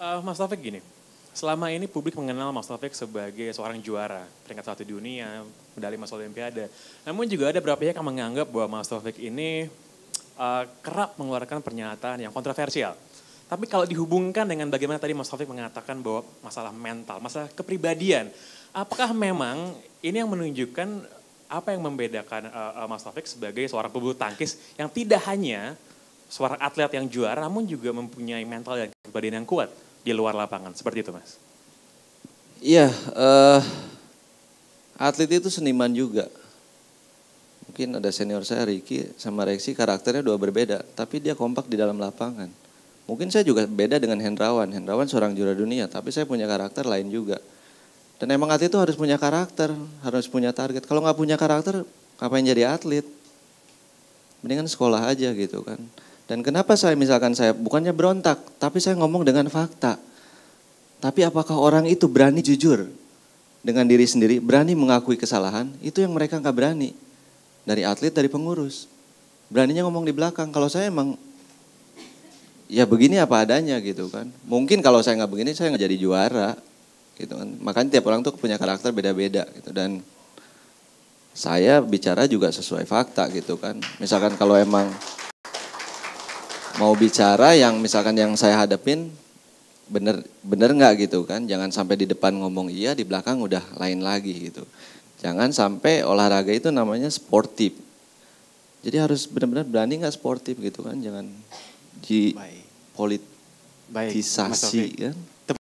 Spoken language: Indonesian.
Uh, Mas Taufik gini, selama ini publik mengenal Mas Taufik sebagai seorang juara, peringkat satu dunia, medali emas Olimpiade. Namun juga ada beberapa pihak yang menganggap bahwa Mas Taufik ini uh, kerap mengeluarkan pernyataan yang kontroversial. Tapi kalau dihubungkan dengan bagaimana tadi Mas Taufik mengatakan bahwa masalah mental, masalah kepribadian, apakah memang ini yang menunjukkan apa yang membedakan uh, Mas Taufik sebagai seorang pebulu tangkis yang tidak hanya seorang atlet yang juara, namun juga mempunyai mental dan kepribadian yang kuat? di luar lapangan. Seperti itu mas. Iya, uh, atlet itu seniman juga. Mungkin ada senior saya Riki sama Reksi karakternya dua berbeda, tapi dia kompak di dalam lapangan. Mungkin saya juga beda dengan Hendrawan. Hendrawan seorang juara dunia, tapi saya punya karakter lain juga. Dan emang atlet itu harus punya karakter, harus punya target. Kalau nggak punya karakter, apa yang jadi atlet? Mendingan sekolah aja gitu kan. Dan kenapa saya misalkan saya bukannya berontak, tapi saya ngomong dengan fakta. Tapi apakah orang itu berani jujur dengan diri sendiri, berani mengakui kesalahan? Itu yang mereka nggak berani. Dari atlet, dari pengurus. Beraninya ngomong di belakang. Kalau saya emang ya begini apa adanya gitu kan. Mungkin kalau saya nggak begini saya nggak jadi juara gitu kan. Makanya tiap orang tuh punya karakter beda-beda gitu dan saya bicara juga sesuai fakta gitu kan. Misalkan kalau emang mau bicara yang misalkan yang saya hadapin bener bener nggak gitu kan jangan sampai di depan ngomong iya di belakang udah lain lagi gitu jangan sampai olahraga itu namanya sportif jadi harus benar-benar berani nggak sportif gitu kan jangan di politisasi kan